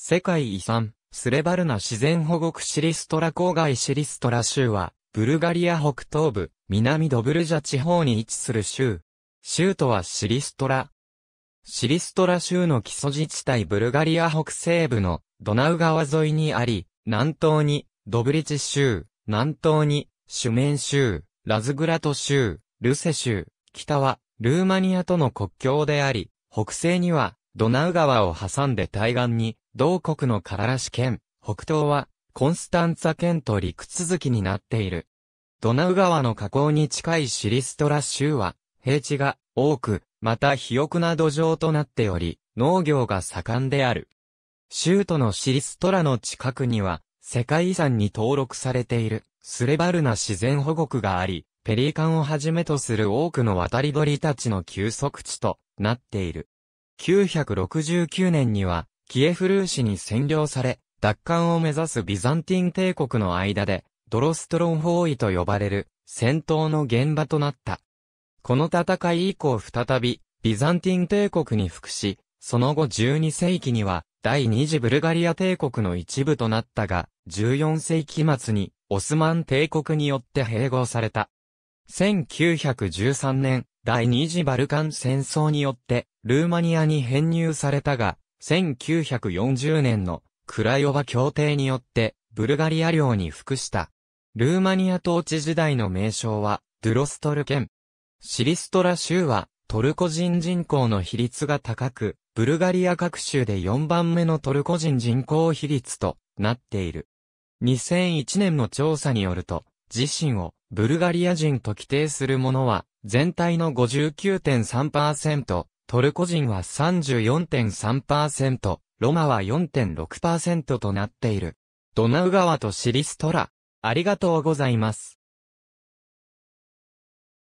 世界遺産、スレバルナ自然保護区シリストラ郊外シリストラ州は、ブルガリア北東部、南ドブルジャ地方に位置する州。州都はシリストラ。シリストラ州の基礎自治体ブルガリア北西部のドナウ川沿いにあり、南東にドブリチ州、南東にシュメン州、ラズグラト州、ルセ州、北はルーマニアとの国境であり、北西にはドナウ川を挟んで対岸に、同国のカララシ県、北東は、コンスタンツァ県と陸続きになっている。ドナウ川の河口に近いシリストラ州は、平地が多く、また肥沃な土壌となっており、農業が盛んである。州都のシリストラの近くには、世界遺産に登録されている、スレバルな自然保護区があり、ペリカンをはじめとする多くの渡り鳥たちの休息地となっている。969年には、キエフルーシに占領され、奪還を目指すビザンティン帝国の間で、ドロストロン包囲と呼ばれる戦闘の現場となった。この戦い以降再び、ビザンティン帝国に服し、その後12世紀には、第二次ブルガリア帝国の一部となったが、14世紀末に、オスマン帝国によって併合された。1913年、第二次バルカン戦争によって、ルーマニアに編入されたが、1940年のクライオバ協定によってブルガリア領に服した。ルーマニア統治時代の名称はドゥロストル県。シリストラ州はトルコ人人口の比率が高く、ブルガリア各州で4番目のトルコ人人口比率となっている。2001年の調査によると、自身をブルガリア人と規定する者は全体の59.3%、トルコ人は34.3%、ロマは4.6%となっている。ドナウ川とシリストラ。ありがとうございます。